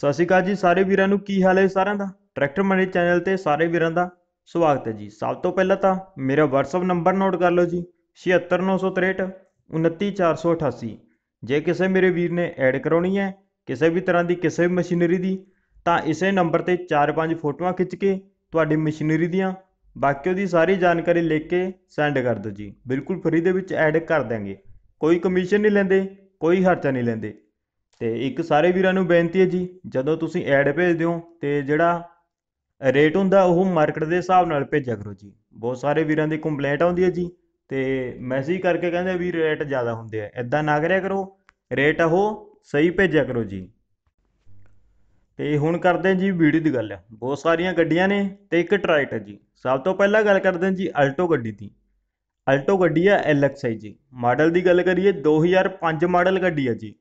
ਸਤਿ ਸ਼੍ਰੀ ਅਕਾਲ ਜੀ ਸਾਰੇ ਵੀਰਾਂ ਨੂੰ ਕੀ ਹਾਲ ਹੈ ਸਾਰਿਆਂ ਦਾ ਟਰੈਕਟਰ ਮਨੀ ਚੈਨਲ ਤੇ ਸਾਰੇ ਵੀਰਾਂ ਦਾ ਸਵਾਗਤ ਹੈ ਜੀ ਸਭ ਤੋਂ ਪਹਿਲਾਂ ਤਾਂ ਮੇਰਾ WhatsApp ਨੰਬਰ ਨੋਟ ਕਰ ਲਓ ਜੀ 7693629488 ਜੇ ਕਿਸੇ ਮੇਰੇ ਵੀਰ ਨੇ ਐਡ ਕਰਾਉਣੀ ਹੈ ਕਿਸੇ ਵੀ ਤਰ੍ਹਾਂ ਦੀ ਕਿਸੇ ਵੀ ਮਸ਼ੀਨਰੀ ਦੀ ਤਾਂ ਇਸੇ ਨੰਬਰ ਤੇ 4-5 ਫੋਟੋਆਂ ਖਿੱਚ ਕੇ ਤੁਹਾਡੀ ਮਸ਼ੀਨਰੀ ਦੀਆਂ ਬਾਕੀ ਉਹਦੀ ਸਾਰੀ ਜਾਣਕਾਰੀ ਲਿਖ ਕੇ ਸੈਂਡ ਕਰ ਦਿਓ ਜੀ ਬਿਲਕੁਲ ਫ੍ਰੀ ਦੇ ਵਿੱਚ ਐਡ ਕਰ ਦਾਂਗੇ ਕੋਈ ਕਮਿਸ਼ਨ ਨਹੀਂ ਲੈਂਦੇ ਕੋਈ ਖਰਚਾ ਨਹੀਂ ਲੈਂਦੇ ਤੇ ਇੱਕ ਸਾਰੇ ਵੀਰਾਂ ਨੂੰ ਬੇਨਤੀ ਹੈ ਜੀ ਜਦੋਂ ਤੁਸੀਂ ਐਡ ਭੇਜਦੇ ਹੋ ਤੇ ਜਿਹੜਾ ਰੇਟ ਹੁੰਦਾ ਉਹ ਮਾਰਕੀਟ ਦੇ ਹਿਸਾਬ ਨਾਲ ਭੇਜਿਆ ਕਰੋ ਜੀ ਬਹੁਤ ਸਾਰੇ ਵੀਰਾਂ ਦੀ ਕੰਪਲੇਂਟ ਆਉਂਦੀ ਹੈ ਜੀ ਤੇ ਮੈਸੇਜ ਕਰਕੇ ਕਹਿੰਦੇ ਵੀ ਰੇਟ ਜ਼ਿਆਦਾ ਹੁੰਦੇ ਆ ਇਦਾਂ ਨਾ ਕਰਿਆ ਕਰੋ ਰੇਟ ਉਹ ਸਹੀ ਭੇਜਿਆ ਕਰੋ ਜੀ ਤੇ ਹੁਣ ਕਰਦੇ ਜੀ ਵੀਡੀਓ ਦੀ ਗੱਲ ਬਹੁਤ ਸਾਰੀਆਂ ਗੱਡੀਆਂ ਨੇ ਤੇ ਇੱਕ ਟਰਾਈਟ ਹੈ ਜੀ ਸਭ ਤੋਂ ਪਹਿਲਾਂ ਗੱਲ ਕਰਦੇ ਜੀ ਅਲਟੋ ਗੱਡੀ ਦੀ ਅਲਟੋ ਗੱਡੀ ਹੈ ਐਲਐਕਸਆਈ ਜੀ ਮਾਡਲ ਦੀ ਗੱਲ ਕਰੀਏ 2005 ਮਾਡਲ ਗੱਡੀ ਹੈ ਜੀ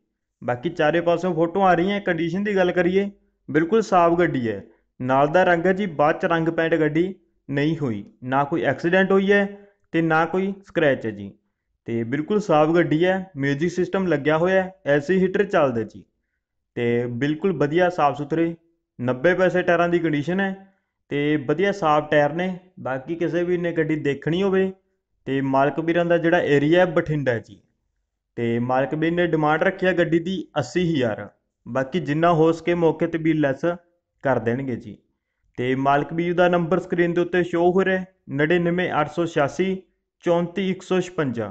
ਬਾਕੀ ਚਾਰੇ ਪਾਸੋਂ ਫੋਟੋ ਆ ਰਹੀਆਂ ਕੰਡੀਸ਼ਨ ਦੀ ਗੱਲ ਕਰੀਏ ਬਿਲਕੁਲ ਸਾਫ਼ ਗੱਡੀ ਹੈ ਨਾਲ ਦਾ ਰੰਗ ਹੈ ਜੀ ਬਾਅਦ ਚ ਰੰਗ ਪੈਂਟ ਗੱਡੀ ਨਹੀਂ ਹੋਈ ਨਾ ਕੋਈ ਐਕਸੀਡੈਂਟ ਹੋਈ ਹੈ ਤੇ ਨਾ ਕੋਈ ਸਕ੍ਰੈਚ ਹੈ ਜੀ ਤੇ ਬਿਲਕੁਲ ਸਾਫ਼ ਗੱਡੀ ਹੈ 뮤직 ਸਿਸਟਮ ਲੱਗਿਆ ਹੋਇਆ ਹੈ ਐਸੀ ਹੀਟਰ ਚੱਲਦਾ ਜੀ ਤੇ ਬਿਲਕੁਲ ਵਧੀਆ ਸਾਫ਼ ਸੁਥਰੇ 90 ਪੈਸੇ ਟਾਇਰਾਂ ਦੀ ਕੰਡੀਸ਼ਨ ਹੈ ਤੇ ਵਧੀਆ ਸਾਫ਼ ਟਾਇਰ ਨੇ ਬਾਕੀ ਕਿਸੇ ਵੀ ਨੇ ਗੱਡੀ ਦੇਖਣੀ ਹੋਵੇ ਤੇ ਮਾਲਕ ਵੀਰਾਂ ਦਾ ਜਿਹੜਾ ਏਰੀਆ ਹੈ ਬਠਿੰਡਾ ਜੀ ਤੇ ਮਾਲਕ ਵੀ ਨੇ ਡਿਮਾਂਡ ਰੱਖਿਆ ਗੱਡੀ ਦੀ 80000 ਬਾਕੀ ਜਿੰਨਾ ਹੋ ਸਕੇ ਮੌਕੇ ਤੇ ਵੀ ਲੈਸ ਕਰ ਦੇਣਗੇ ਜੀ ਤੇ ਮਾਲਕ ਵੀ ਦਾ ਨੰਬਰ ਸਕਰੀਨ ਦੇ ਉੱਤੇ ਸ਼ੋਅ ਹੋ ਰਿਹਾ 99886 34156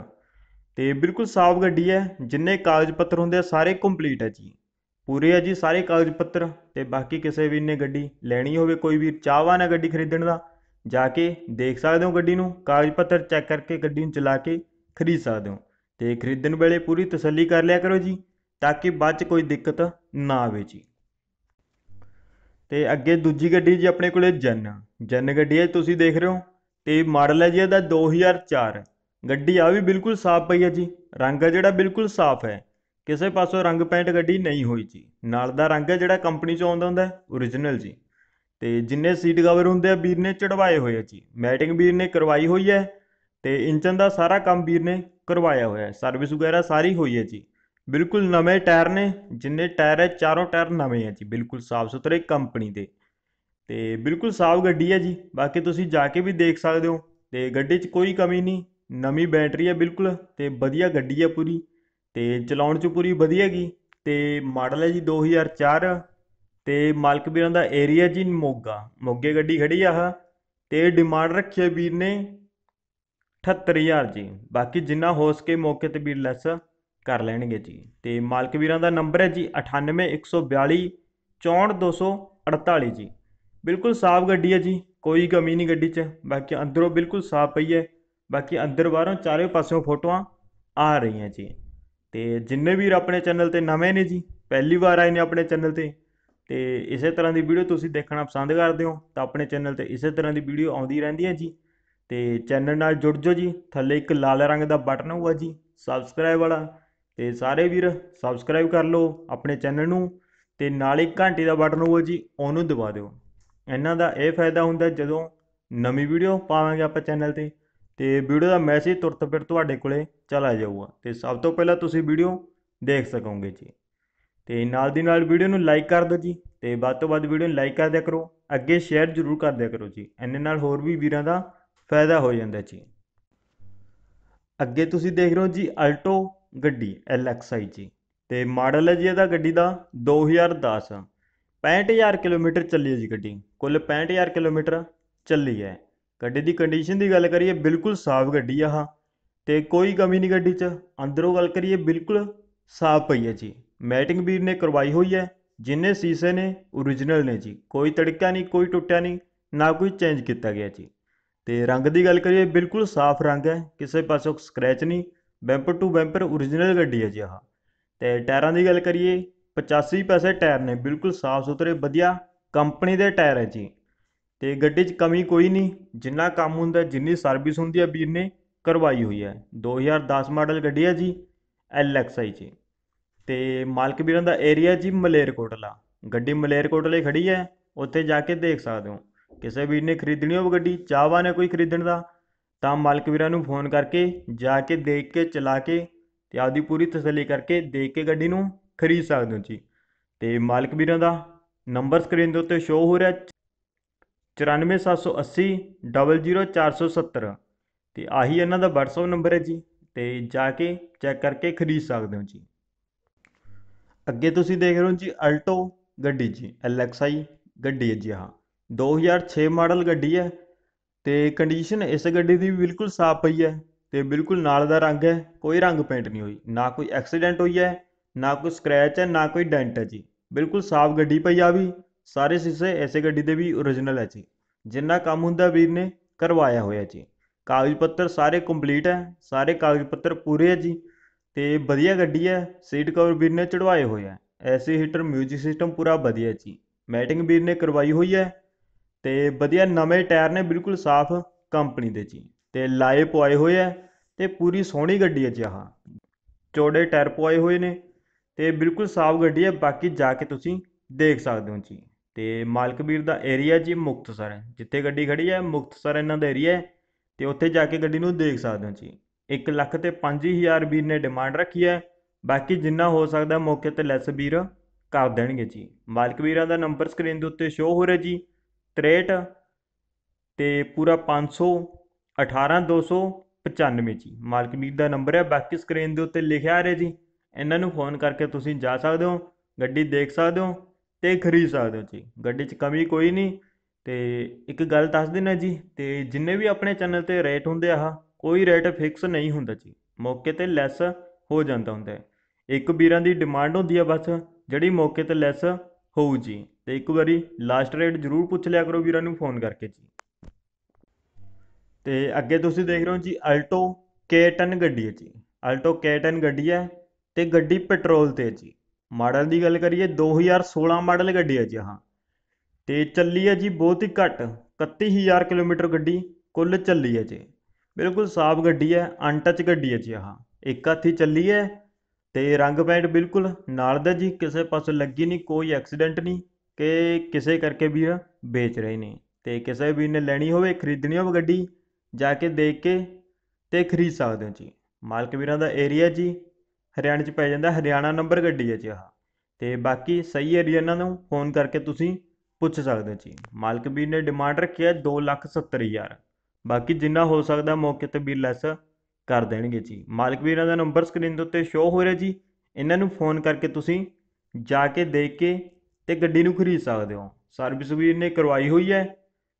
ਤੇ ਬਿਲਕੁਲ ਸਾਫ ਗੱਡੀ ਹੈ ਜਿੰਨੇ ਕਾਗਜ਼ ਪੱਤਰ ਹੁੰਦੇ ਆ ਸਾਰੇ ਕੰਪਲੀਟ ਹੈ ਜੀ ਪੂਰੇ ਆ ਜੀ ਸਾਰੇ ਕਾਗਜ਼ ਪੱਤਰ ਤੇ ਬਾਕੀ ਕਿਸੇ ਵੀ ਨੇ ਗੱਡੀ ਲੈਣੀ ਹੋਵੇ ਕੋਈ ਵੀ ਚਾਹਵਾਨ ਹੈ ਗੱਡੀ ਖਰੀਦਣ ਦਾ ਜਾ ਕੇ ਦੇਖ ਸਕਦੇ ਹੋ ਗੱਡੀ ਨੂੰ ਕਾਗਜ਼ ਪੱਤਰ ਚੈੱਕ ਕਰਕੇ ਗੱਡੀ ਨੂੰ ਚਲਾ ਕੇ ਖਰੀਦ ਸਕਦੇ ਹੋ ਤੇ ਖਰੀਦਣ ਵੇਲੇ ਪੂਰੀ ਤਸੱਲੀ ਕਰ ਲਿਆ ਕਰੋ ਜੀ ਤਾਂ ਕਿ ਬਾਅਦ 'ਚ ਕੋਈ ਦਿੱਕਤ ਨਾ ਆਵੇ ਜੀ ਤੇ ਅੱਗੇ ਦੂਜੀ ਗੱਡੀ ਜੀ ਆਪਣੇ ਕੋਲੇ ਜਨ ਜਨ ਗੱਡੀ ਹੈ ਤੁਸੀਂ ਦੇਖ ਰਹੇ ਹੋ ਤੇ ਮਾਡਲ ਹੈ ਜੀ ਇਹਦਾ 2004 ਗੱਡੀ ਆ ਵੀ ਬਿਲਕੁਲ ਸਾਫ਼ ਪਈ ਹੈ ਜੀ ਰੰਗ ਜਿਹੜਾ ਬਿਲਕੁਲ ਸਾਫ਼ ਹੈ ਕਿਸੇ ਪਾਸੋਂ ਰੰਗ ਪੈਂਟ ਗੱਡੀ ਨਹੀਂ ਹੋਈ ਜੀ ਨਾਲ ਦਾ ਰੰਗ ਹੈ ਜਿਹੜਾ ਕੰਪਨੀ 'ਚੋਂ ਆਉਂਦਾ ਹੁੰਦਾ ਓਰੀਜਨਲ ਜੀ ਤੇ ਜਿੰਨੇ ਸੀਟ ਕਵਰ ਹੁੰਦੇ ਆ ਵੀਰ ਨੇ ਚੜਵਾਏ ਹੋਏ ਆ ਜੀ ਮੈਟਿੰਗ ਵੀਰ ਨੇ ਕਰਵਾਈ ਹੋਈ ਹੈ ਤੇ ਇੰਜਨ ਦਾ ਸਾਰਾ ਕੰਮ ਵੀਰ ਨੇ ਕਰਵਾਇਆ ਹੋਇਆ ਹੈ ਸਰਵਿਸ ਵਗੈਰਾ ਸਾਰੀ ਹੋਈ ਹੈ ਜੀ ਬਿਲਕੁਲ ਨਵੇਂ ਟਾਇਰ ਨੇ ਜਿੰਨੇ ਟਾਇਰ ਹੈ ਚਾਰੋਂ ਟਾਇਰ ਨਵੇਂ ਹੈ ਜੀ ਬਿਲਕੁਲ ਸਾਫ਼ ਸੁਥਰੇ ਕੰਪਨੀ ਦੇ ਤੇ ਬਿਲਕੁਲ ਸਾਫ਼ ਗੱਡੀ ਹੈ ਜੀ ਬਾਕੀ ਤੁਸੀਂ ਜਾ ਕੇ ਵੀ ਦੇਖ ਸਕਦੇ ਹੋ ਤੇ ਗੱਡੀ 'ਚ ਕੋਈ ਕਮੀ ਨਹੀਂ ਨਵੀਂ ਬੈਟਰੀ ਹੈ ਬਿਲਕੁਲ ਤੇ ਵਧੀਆ ਗੱਡੀ ਹੈ ਪੂਰੀ ਤੇ ਚਲਾਉਣ 'ਚ ਪੂਰੀ ਵਧੀਆ ਗਈ ਤੇ ਮਾਡਲ ਹੈ ਜੀ 2004 ਤੇ ਮਾਲਕ ਵੀਰਾਂ ਦਾ ਏਰੀਆ ਜੀ ਮੋਗਾ ਮੋਗੇ ਗੱਡੀ ਖੜੀ ਆ ਤੇ ਡਿਮਾਂਡ ਰੱਖੀ ਹੈ ਵੀਰ ਨੇ 78000 ਜੀ ਬਾਕੀ ਜਿੰਨਾ ਹੋ ਸਕੇ ਮੌਕੇ ਤੇ ਵੀਰ ਲੈਸ ਕਰ ਲੈਣਗੇ ਜੀ ਤੇ ਮਾਲਕ ਵੀਰਾਂ ਦਾ ਨੰਬਰ ਹੈ ਜੀ 98142 ਜੀ ਬਿਲਕੁਲ ਸਾਫ਼ ਗੱਡੀ ਹੈ ਜੀ ਕੋਈ ਕਮੀ ਨਹੀਂ ਗੱਡੀ 'ਚ ਬਾਕੀ ਅੰਦਰੋਂ ਬਿਲਕੁਲ ਸਾਫ਼ ਪਈ ਹੈ ਬਾਕੀ ਅੰਦਰ ਬਾਹਰੋਂ ਚਾਰੇ ਪਾਸਿਓਂ ਫੋਟੋਆਂ ਆ ਰਹੀਆਂ ਜੀ ਤੇ ਜਿੰਨੇ ਵੀਰ ਆਪਣੇ ਚੈਨਲ ਤੇ ਨਵੇਂ ਨੇ ਜੀ ਪਹਿਲੀ ਵਾਰ ਆਏ ਨੇ ਆਪਣੇ ਚੈਨਲ ਤੇ ਤੇ ਇਸੇ ਤਰ੍ਹਾਂ ਦੀ ਵੀਡੀਓ ਤੁਸੀਂ ਦੇਖਣਾ ਪਸੰਦ ਕਰਦੇ ਹੋ ਤਾਂ ਆਪਣੇ ਚੈਨਲ ਤੇ ਇਸੇ ਤਰ੍ਹਾਂ ਦੀ ਵੀਡੀਓ ਆਉਂਦੀ ਰਹਿੰਦੀ ਹੈ ਜੀ ਤੇ ਚੈਨਲ ਨਾਲ ਜੁੜ ਜਾਓ ਜੀ ਥੱਲੇ ਇੱਕ ਲਾਲ ਰੰਗ ਦਾ ਬਟਨ ਹੋਊਗਾ ਜੀ ਸਬਸਕ੍ਰਾਈਬ ਵਾਲਾ ਤੇ ਸਾਰੇ ਵੀਰ ਸਬਸਕ੍ਰਾਈਬ ਕਰ ਲਓ ਆਪਣੇ ਚੈਨਲ ਨੂੰ ਤੇ ਨਾਲ ਇੱਕ ਘੰਟੀ ਦਾ ਬਟਨ ਹੋਊਗਾ ਜੀ ਉਹਨੂੰ ਦਬਾ ਦਿਓ ਇਹਨਾਂ ਦਾ ਇਹ ਫਾਇਦਾ ਹੁੰਦਾ ਜਦੋਂ ਨਵੀਂ ਵੀਡੀਓ ਪਾਵਾਂਗੇ ਆਪਾਂ ਚੈਨਲ ਤੇ ਤੇ ਵੀਡੀਓ ਦਾ ਮੈਸੇਜ ਤੁਰਤ ਫਿਰ ਤੁਹਾਡੇ ਕੋਲੇ ਚਲਾ ਜਾਊਗਾ ਤੇ ਸਭ ਤੋਂ ਪਹਿਲਾਂ ਤੁਸੀਂ ਵੀਡੀਓ ਦੇਖ ਸਕੋਗੇ ਜੀ ਤੇ ਨਾਲ ਦੀ ਨਾਲ ਵੀਡੀਓ ਨੂੰ ਲਾਈਕ ਕਰ ਦਿਓ ਜੀ ਤੇ ਵੱਧ ਤੋਂ ਵੱਧ ਵੀਡੀਓ ਨੂੰ ਲਾਈਕ ਕਰ ਦਿਆ ਕਰੋ ਅੱਗੇ ਸ਼ੇਅਰ ਜ਼ਰੂਰ ਕਰ ਦਿਆ ਕਰੋ ਜੀ ਐਨੇ ਨਾਲ ਹੋਰ ਵੀ ਵੀਰਾਂ ਦਾ ਫਾਇਦਾ ਹੋ ਜਾਂਦਾ ਜੀ ਅੱਗੇ ਤੁਸੀਂ ਦੇਖ ਰਹੇ ਹੋ ਜੀ ਅਲਟੋ ਗੱਡੀ ਆਈ ਜੀ ਤੇ ਮਾਡਲ ਹੈ ਜੀ ਇਹਦਾ ਗੱਡੀ ਦਾ 2010 65000 ਕਿਲੋਮੀਟਰ ਚੱਲੀ ਹੈ ਜੀ ਗੱਡੀ ਕੁੱਲ 65000 ਕਿਲੋਮੀਟਰ ਚੱਲੀ ਹੈ ਗੱਡੀ ਦੀ ਕੰਡੀਸ਼ਨ ਦੀ ਗੱਲ ਕਰੀਏ ਬਿਲਕੁਲ ਸਾਫ਼ ਗੱਡੀ ਆ ਹਾਂ ਤੇ ਕੋਈ ਕਮੀ ਨਹੀਂ ਗੱਡੀ 'ਚ ਅੰਦਰੋਂ ਗੱਲ ਕਰੀਏ ਬਿਲਕੁਲ ਸਾਫ਼ ਪਈ ਹੈ ਜੀ ਮੈਟਿੰਗ ਵੀਰ ਨੇ ਕਰਵਾਈ ਹੋਈ ਹੈ ਜਿੰਨੇ ਸੀਸੇ ਨੇ origignal ਨੇ ਜੀ ਕੋਈ ਤੜਕਾ ਨਹੀਂ ਕੋਈ ਟੁੱਟਿਆ ਨਹੀਂ ਨਾ ਕੋਈ ਚੇਂਜ ਕੀਤਾ ਗਿਆ ਜੀ ਤੇ ਰੰਗ ਦੀ ਗੱਲ ਕਰੀਏ ਬਿਲਕੁਲ ਸਾਫ਼ ਰੰਗ ਹੈ ਕਿਸੇ ਪਾਸੋਂ ਸਕ੍ਰੈਚ ਨਹੀਂ ਬੈਂਪਰ ਟੂ ਬੈਂਪਰ ਓਰੀਜਨਲ ਗੱਡੀ ਹੈ ਜੀ ਆਹ ਤੇ ਟਾਇਰਾਂ ਦੀ ਗੱਲ ਕਰੀਏ 85 ਪੈਸੇ ਟਾਇਰ ਨੇ ਬਿਲਕੁਲ ਸਾਫ਼ ਸੁਥਰੇ ਵਧੀਆ ਕੰਪਨੀ ਦੇ ਟਾਇਰ ਹੈ ਜੀ ਤੇ ਗੱਡੀ 'ਚ ਕਮੀ ਕੋਈ ਨਹੀਂ ਜਿੰਨਾ ਕੰਮ ਹੁੰਦਾ ਜਿੰਨੀ ਸਰਵਿਸ ਹੁੰਦੀ ਹੈ ਵੀਰ ਨੇ ਕਰਵਾਈ ਹੋਈ ਹੈ 2010 ਮਾਡਲ ਗੱਡੀ ਹੈ ਜੀ LXI ਜੀ ਤੇ ਮਾਲਕ ਵੀਰਾਂ ਦਾ ਏਰੀਆ ਜੀ ਮਲੇਰਕੋਟਲਾ ਗੱਡੀ ਮਲੇਰਕੋਟਲੇ ਖੜੀ ਹੈ ਉੱਥੇ ਜਾ ਕੇ ਦੇਖ ਸਕਦੇ ਹੋ ਕਿਸੇ ਵੀਰ ਨੇ ਖਰੀਦਣੀ ਹੋਵੇ ਗੱਡੀ ਚਾਹਵਾਨ ਹੈ ਕੋਈ ਖਰੀਦਣ ਦਾ ਤਾਂ ਮਾਲਕ ਵੀਰਾਂ ਨੂੰ ਫੋਨ ਕਰਕੇ ਜਾ ਕੇ ਦੇਖ ਕੇ ਚਲਾ ਕੇ ਤੇ ਆਪਦੀ ਪੂਰੀ ਤਸੱਲੀ ਕਰਕੇ ਦੇਖ ਕੇ ਗੱਡੀ ਨੂੰ ਖਰੀਦ ਸਕਦੇ ਹੋ ਜੀ ਤੇ ਮਾਲਕ ਵੀਰਾਂ ਦਾ ਨੰਬਰ ਸਕਰੀਨ ਦੇ ਉੱਤੇ ਸ਼ੋ ਹੋ ਰਿਹਾ 9478000470 ਤੇ ਆਹੀ ਇਹਨਾਂ ਦਾ WhatsApp ਨੰਬਰ ਹੈ ਜੀ ਤੇ ਜਾ ਕੇ ਚੈੱਕ ਕਰਕੇ ਖਰੀਦ ਸਕਦੇ ਹੋ ਜੀ ਅੱਗੇ ਤੁਸੀਂ ਦੇਖ ਰਹੇ ਹੋ ਜੀ ਅਲਟੋ ਗੱਡੀ ਜੀ ਐਲਐਕਸਆਈ ਗੱਡੀ ਹੈ ਜੀ ਹਾਂ 2006 ਮਾਡਲ ਗੱਡੀ ਹੈ ਤੇ ਕੰਡੀਸ਼ਨ ਇਸ ਗੱਡੀ ਦੀ ਬਿਲਕੁਲ ਸਾਫ਼ ਪਈ ਹੈ ਤੇ ਬਿਲਕੁਲ ਨਾਲ ਦਾ ਰੰਗ ਹੈ ਕੋਈ ਰੰਗ ਪੇਂਟ ਨਹੀਂ ਹੋਈ ਨਾ ਕੋਈ ਐਕਸੀਡੈਂਟ ਹੋਈ ਹੈ ਨਾ ਕੋਈ ਸਕ੍ਰੈਚ ਹੈ ਨਾ ਕੋਈ ਡੈਂਟ ਹੈ ਜੀ ਬਿਲਕੁਲ ਸਾਫ਼ ਗੱਡੀ ਪਈ ਆ ਵੀ ਸਾਰੇ ਸ਼ੀਸ਼ੇ ਐਸੇ ਗੱਡੀ ਦੇ ਵੀ origignal ਹੈ ਜੀ ਜਿੰਨਾ ਕੰਮ ਹੁੰਦਾ ਵੀਰ ਨੇ ਕਰਵਾਇਆ ਹੋਇਆ ਜੀ ਕਾਗਜ਼ ਪੱਤਰ ਸਾਰੇ ਕੰਪਲੀਟ ਹੈ ਸਾਰੇ ਕਾਗਜ਼ ਪੱਤਰ ਪੂਰੇ ਹੈ ਜੀ ਤੇ ਵਧੀਆ ਗੱਡੀ ਹੈ ਸੀਟ ਕਵਰ ਵੀਰ ਨੇ ਚੜਵਾਏ ਹੋਏ ਹੈ ਐਸੀ ਹੀਟਰ ਮਿਊਜ਼ਿਕ ਸਿਸਟਮ ਪੂਰਾ ਵਧੀਆ ਜੀ ਮੈਟਿੰਗ ਵੀਰ ਨੇ ਕਰਵਾਈ ਹੋਈ ਹੈ ਤੇ ਵਧੀਆ ਨਵੇਂ ਟਾਇਰ ਨੇ ਬਿਲਕੁਲ ਸਾਫ਼ ਕੰਪਨੀ ਦੇ ਜੀ ਤੇ ਲਾਏ ਪੁਆਏ ਹੋਏ ਆ ਤੇ ਪੂਰੀ ਸੋਹਣੀ ਗੱਡੀ ਹੈ ਜੀ ਆਹ ਚੋੜੇ ਟਾਇਰ ਪੁਆਏ ਹੋਏ ਨੇ ਤੇ ਬਿਲਕੁਲ ਸਾਫ਼ ਗੱਡੀ ਹੈ ਬਾਕੀ ਜਾ ਕੇ ਤੁਸੀਂ ਦੇਖ ਸਕਦੇ ਹੋ ਜੀ ਤੇ ਮਾਲਕ ਵੀਰ ਦਾ ਏਰੀਆ ਜੀ ਮੁਕਤਸਰ ਹੈ ਜਿੱਥੇ ਗੱਡੀ ਖੜੀ ਹੈ ਮੁਕਤਸਰ ਇਹਨਾਂ ਦਾ ਏਰੀਆ ਹੈ ਤੇ ਉੱਥੇ ਜਾ ਕੇ ਗੱਡੀ ਨੂੰ ਦੇਖ ਸਕਦੇ ਹੋ ਜੀ 1 ਲੱਖ ਤੇ 5000 ਵੀਰ ਨੇ ਡਿਮਾਂਡ ਰੱਖੀ ਹੈ ਬਾਕੀ ਜਿੰਨਾ ਹੋ ਸਕਦਾ ਮੌਕੇ 'ਤੇ ਲੈਸ ਵੀਰ ਕਰ ਦੇਣਗੇ ਜੀ ਮਾਲਕ ਵੀਰਾਂ ਦਾ ਨੰਬਰ ਸਕਰੀਨ ਦੇ ਉੱਤੇ ਸ਼ੋ ਹੋ ਰਿਹਾ ਜੀ 63 ਤੇ ਪੂਰਾ 500 18295 ਜੀ ਮਾਲਕ ਵੀਰ ਦਾ ਨੰਬਰ ਹੈ ਬਾਕੀ ਸਕਰੀਨ ਦੇ ਉੱਤੇ ਲਿਖਿਆ ਆ ਰਿਹਾ ਜੀ ਇਹਨਾਂ ਨੂੰ ਫ਼ੋਨ ਕਰਕੇ ਤੁਸੀਂ ਜਾ ਸਕਦੇ ਹੋ ਗੱਡੀ ਦੇਖ ਸਕਦੇ ਹੋ ਤੇ ਖਰੀਦ ਸਕਦੇ ਹੋ ਜੀ ਗੱਡੀ 'ਚ ਕਮੀ ਕੋਈ ਨਹੀਂ ਤੇ ਇੱਕ ਗੱਲ ਦੱਸ ਦਿੰਨਾ ਜੀ ਤੇ ਜਿੰਨੇ ਵੀ ਆਪਣੇ ਚੈਨਲ 'ਤੇ ਰੇਟ ਹੁੰਦੇ ਆ ਕੋਈ ਰੇਟ ਫਿਕਸ ਨਹੀਂ ਹੁੰਦਾ ਜੀ ਮੌਕੇ 'ਤੇ ਲੈਸ ਹੋ ਜਾਂਦਾ ਹੁੰਦਾ ਇੱਕ ਵੀਰਾਂ ਦੀ ਡਿਮਾਂਡ ਹੁੰਦੀ ਆ ਬਸ ਜਿਹੜੀ ਮੌਕੇ 'ਤੇ ਲੈਸ ਹੋਊ ਜੀ ਤੇ ਇੱਕ ਵਾਰੀ ਲਾਸਟ ਰੇਟ ਜ਼ਰੂਰ ਪੁੱਛ ਲਿਆ ਕਰੋ ਵੀਰਾਂ ਨੂੰ ਫ਼ੋਨ ਕਰਕੇ ਜੀ ਤੇ ਅੱਗੇ ਤੁਸੀਂ ਦੇਖ ਰਹੇ ਹੋ ਜੀ ਅਲਟੋ K10 ਗੱਡੀ ਹੈ ਜੀ ਅਲਟੋ K10 ਗੱਡੀ ਹੈ ਤੇ ਗੱਡੀ ਪੈਟਰੋਲ 'ਤੇ ਜੀ ਮਾਡਲ ਦੀ ਗੱਲ ਕਰੀਏ 2016 ਮਾਡਲ ਗੱਡੀ ਹੈ ਜੀ ਹਾਂ ਤੇ ਚੱਲੀ ਹੈ ਜੀ ਬਹੁਤ ਹੀ ਘੱਟ 31000 ਕਿਲੋਮੀਟਰ ਗੱਡੀ ਕੁੱਲ ਚੱਲੀ ਹੈ ਜੀ ਬਿਲਕੁਲ ਸਾਫ਼ ਗੱਡੀ ਹੈ ਅਨਟੱਚ ਗੱਡੀ ਹੈ ਜੀ ਹਾਂ ਇੱਕ ਹੱਥੀ ਚੱਲੀ ਹੈ ਤੇ ਰੰਗ ਪੈਂਟ ਬਿਲਕੁਲ ਨਾਲ ਦਾ ਜੀ ਕਿਸੇ ਪਾਸੇ ਲੱਗੀ ਨਹੀਂ ਕੋਈ ਐਕਸੀਡੈਂਟ ਨਹੀਂ ਕਿ ਕਿਸੇ ਕਰਕੇ ਵੀ ਵੇਚ ਰਹੇ ਨੇ ਤੇ ਕਿਸੇ ਵੀ ਨੇ ਲੈਣੀ ਹੋਵੇ ਖਰੀਦਣੀ ਹੋਵੇ ਗੱਡੀ ਜਾ ਕੇ ਦੇਖ ਕੇ ਤੇ ਖਰੀਦ ਸਕਦੇ ਹੋ ਜੀ ਮਾਲਕ ਵੀਰਾਂ ਦਾ ਏਰੀਆ ਜੀ ਹਰਿਆਣਾ ਚ ਪੈ ਜਾਂਦਾ ਹਰਿਆਣਾ ਨੰਬਰ ਗੱਡੀ ਹੈ ਜੀ ਆਹ ਤੇ ਬਾਕੀ ਸਹੀ ਏਰੀਆ ਇਹਨਾਂ ਨੂੰ ਫੋਨ ਕਰਕੇ ਤੁਸੀਂ ਪੁੱਛ ਸਕਦੇ ਹੋ ਜੀ ਮਾਲਕ ਵੀਰ ਨੇ ਡਿਮਾਂਡ ਰੱਖੀ ਹੈ ਲੱਖ ਹਜ਼ਾਰ ਬਾਕੀ ਜਿੰਨਾ ਹੋ ਸਕਦਾ ਮੌਕੇ ਤੇ ਵੀਰ ਲੈਸ ਕਰ ਦੇਣਗੇ ਜੀ ਮਾਲਕ ਵੀਰਾਂ ਦਾ ਨੰਬਰ ਸਕਰੀਨ ਦੇ ਉੱਤੇ ਸ਼ੋ ਹੋ ਰਿਹਾ ਜੀ ਇਹਨਾਂ ਨੂੰ ਫੋਨ ਕਰਕੇ ਤੁਸੀਂ ਜਾ ਕੇ ਦੇਖ ਕੇ ਤੇ ਗੱਡੀ ਨੂੰ ਖਰੀਦ ਸਕਦੇ ਹੋ ਸਰਵਿਸ ਵੀ ਇਹਨੇ ਕਰਵਾਈ ਹੋਈ ਹੈ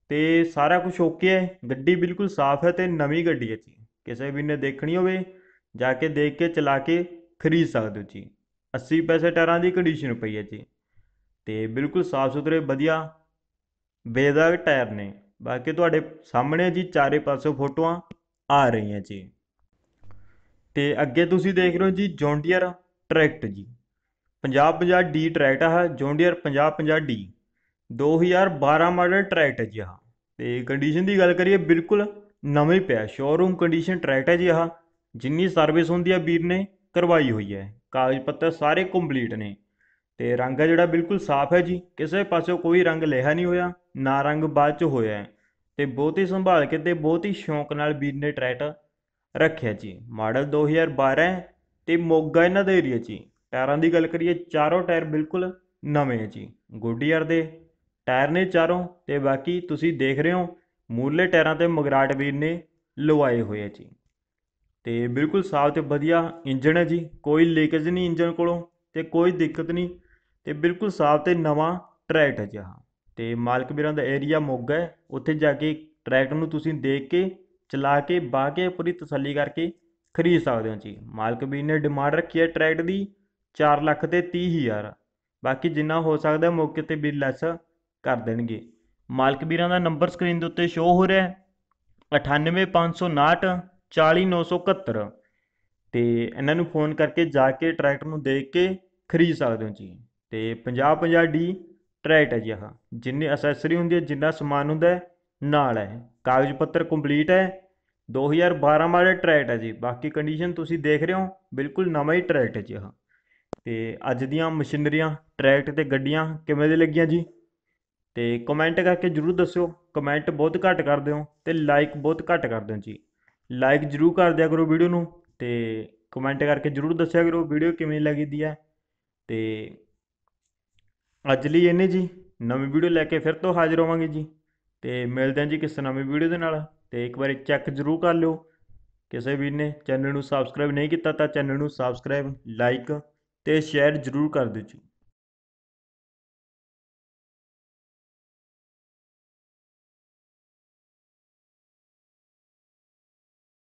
ਤੇ ਸਾਰਾ ਕੁਝ ਓਕੇ ਹੈ ਗੱਡੀ ਬਿਲਕੁਲ ਸਾਫ਼ ਹੈ ਤੇ ਨਵੀਂ ਗੱਡੀ ਹੈ ਜੀ ਕਿਸੇ ਵੀ ਨੇ ਦੇਖਣੀ ਹੋਵੇ ਜਾ ਕੇ ਦੇਖ ਕੇ ਚਲਾ ਕੇ ਖਰੀਦ ਸਕਦੇ ਹੋ ਜੀ 80 ਪੈਸੇ ਟਾਇਰਾਂ ਦੀ ਕੰਡੀਸ਼ਨ ਪਈ ਹੈ ਜੀ ਤੇ ਬਿਲਕੁਲ ਸਾਫ਼ ਸੁਥਰੇ ਵਧੀਆ ਬੇਦਾਗ ਟਾਇਰ ਨੇ ਬਾਕੀ ਤੁਹਾਡੇ ਸਾਹਮਣੇ ਜੀ ਚਾਰੇ ਪਾਸੇ ਫੋਟੋਆਂ ਆ ਰਹੀਆਂ ਜੀ ਤੇ ਅੱਗੇ ਤੁਸੀਂ ਦੇਖ ਰਹੇ ਹੋ ਜੀ ਜੌਂਡੀਅਰ ਟਰੈਕਟ ਜੀ ਪੰਜਾਬ 50 ਡੀ ਟਰੈਕਟ ਆ ਜੌਂਡੀਅਰ 50-50 ਡੀ 2012 ਮਾਡਲ ਟਰੈਕਟ ਹੈ ਜੀ ਆ ਤੇ ਕੰਡੀਸ਼ਨ ਦੀ ਗੱਲ ਕਰੀਏ ਬਿਲਕੁਲ ਨਵੇਂ ਪਿਆ ਸ਼ੋਰੂਮ ਕੰਡੀਸ਼ਨ ਟਰੈਕਟ ਹੈ ਜੀ ਆ ਜਿੰਨੀ ਸਰਵਿਸ ਹੁੰਦੀ ਆ ਵੀਰ ਨੇ ਕਰਵਾਈ ਹੋਈ ਹੈ ਕਾਗਜ਼ ਪੱਤਰ ਸਾਰੇ ਕੰਪਲੀਟ ਨੇ ਤੇ ਰੰਗ ਹੈ ਜਿਹੜਾ ਬਿਲਕੁਲ ਸਾਫ਼ ਹੈ ਜੀ ਕਿਸੇ ਪਾਸੇ ਕੋਈ ਰੰਗ ਲਿਆ ਨਹੀਂ ਹੋਇਆ ਨਾ ਰੰਗ ਬਾਅਦ ਚ ਹੋਇਆ ਤੇ ਬਹੁਤ ਹੀ ਸੰਭਾਲ ਕੇ ਤੇ ਬਹੁਤ ਹੀ ਸ਼ੌਂਕ ਨਾਲ ਵੀਰ ਨੇ ਟਰੈਕਟ ਰੱਖਿਆ ਜੀ ਮਾਡਲ 2012 ਤੇ ਮੋਗਾ ਇਹਨਾਂ ਦੇ ਏਰੀਆ ਜੀ ਟਾਇਰਾਂ ਦੀ ਗੱਲ ਕਰੀਏ ਚਾਰੋਂ ਟਾਇਰ ਬਿਲਕੁਲ ਨਵੇਂ ਹੈ ਜੀ ਗੁੱਡੀਅਰ ਦੇ ਟਾਇਰ ਨੇ ਚਾਰੋਂ ਤੇ ਬਾਕੀ ਤੁਸੀਂ ਦੇਖ ਰਹੇ ਹੋ ਮੂਲੇ ਟਾਇਰਾਂ ਤੇ ਮਗਰਾਟ ਵੀਰ ਨੇ ਲਵਾਏ ਹੋਏ ਆ ਜੀ ਤੇ ਬਿਲਕੁਲ ਸਾਫ਼ ਤੇ ਵਧੀਆ ਇੰਜਨ ਹੈ ਜੀ ਕੋਈ ਲੀਕੇਜ ਨਹੀਂ ਇੰਜਨ ਕੋਲੋਂ ਤੇ ਕੋਈ ਦਿੱਕਤ ਨਹੀਂ ਤੇ ਬਿਲਕੁਲ ਸਾਫ਼ ਤੇ ਨਵਾਂ ਟਰੈਕਟ ਹੈ ਜੀ ਤੇ ਮਾਲਕ ਵੀਰਾਂ ਦਾ ਏਰੀਆ ਮੋਗਾ ਹੈ ਉੱਥੇ ਜਾ ਕੇ ਟਰੈਕਟ ਨੂੰ ਤੁਸੀਂ ਦੇਖ ਕੇ ਚਲਾ ਕੇ ਬਾਕੇ ਕੇ ਪੂਰੀ ਤਸੱਲੀ ਕਰਕੇ ਖਰੀਦ ਸਕਦੇ ਹੋ ਜੀ ਮਾਲਕ ਵੀ ਨੇ ਡਿਮਾਂਡ ਰੱਖੀ ਹੈ ਟਰੈਕਟ ਦੀ 4 ਲੱਖ ਤੇ 30 ਹਜ਼ਾਰ ਬਾਕੀ ਜਿੰਨਾ ਹੋ ਸਕਦਾ ਮੌਕੇ ਤੇ ਵੀ ਲੈਸ ਕਰ ਦੇਣਗੇ ਮਾਲਕ ਵੀਰਾਂ ਦਾ ਨੰਬਰ ਸਕਰੀਨ ਦੇ ਉੱਤੇ ਸ਼ੋ ਹੋ ਰਿਹਾ ਹੈ 98559 40971 ਤੇ ਇਹਨਾਂ ਨੂੰ ਫੋਨ ਕਰਕੇ ਜਾ ਕੇ ਟਰੈਕਟਰ ਨੂੰ ਦੇਖ ਕੇ ਖਰੀਦ ਸਕਦੇ ਹੋ ਜੀ ਤੇ 50 50 ਡੀ ਟਰੈਕਟ ਹੈ ਜੀ ਆਹ ਜਿੰਨੇ ਐਸੈਸਰੀ ਹੁੰਦੀ ਹੈ ਜਿੰਨਾ ਸਮਾਨ ਹੁੰਦਾ ਹੈ ਨਾਲ ਹੈ ਕਾਗਜ਼ ਪੱਤਰ ਕੰਪਲੀਟ ਹੈ 2012 ਵਾਲੇ ਟਰੈਕਟ ਹੈ ਜੀ ਬਾਕੀ ਕੰਡੀਸ਼ਨ ਤੁਸੀਂ ਦੇਖ ਰਹੇ ਹੋ ਬਿਲਕੁਲ ਨਵਾਂ ਹੀ ਟਰੈਕਟ ਹੈ ਜੀ ਹਾਂ ਤੇ ਅੱਜ ਦੀਆਂ ਮਸ਼ੀਨਰੀਆਂ ਟਰੈਕਟ ਤੇ ਗੱਡੀਆਂ ਕਿਵੇਂ ਦੇ ਲੱਗੀਆਂ ਜੀ ਤੇ ਕਮੈਂਟ ਕਰਕੇ ਜਰੂਰ ਦੱਸਿਓ ਕਮੈਂਟ ਬਹੁਤ ਘੱਟ ਕਰਦੇ ਹੋ ਤੇ ਲਾਈਕ ਬਹੁਤ ਘੱਟ ਕਰਦੇ ਹੋ ਜੀ ਲਾਈਕ ਜਰੂਰ ਕਰ ਦਿਆ ਕਰੋ ਵੀਡੀਓ ਨੂੰ ਤੇ ਕਮੈਂਟ ਕਰਕੇ ਜਰੂਰ ਦੱਸਿਆ ਕਰੋ ਵੀਡੀਓ ਕਿਵੇਂ ਲੱਗੀ ਦੀ ਹੈ ਤੇ ਅੱਜ ਲਈ ਇਹਨੇ ਜੀ ਨਵੀਂ ਵੀਡੀਓ ਲੈ ਕੇ ਫਿਰ ਤੋਂ ਹਾਜ਼ਰ ਹੋਵਾਂਗੇ ਜੀ ਤੇ ਮਿਲਦੇ ਹਾਂ ਜੀ ਕਿਸੇ ਨਵੀਂ ਵੀਡੀਓ ਦੇ ਨਾਲ ਤੇ ਇੱਕ ਵਾਰੀ ਚੈੱਕ ਜ਼ਰੂਰ ਕਰ ਲਿਓ ਕਿਸੇ ਵੀ ਨੇ ਚੈਨਲ ਨੂੰ ਸਬਸਕ੍ਰਾਈਬ ਨਹੀਂ ਕੀਤਾ ਤਾਂ ਚੈਨਲ ਨੂੰ ਸਬਸਕ੍ਰਾਈਬ ਲਾਈਕ ਤੇ ਸ਼ੇਅਰ ਜ਼ਰੂਰ ਕਰ ਦਿਓ ਜੀ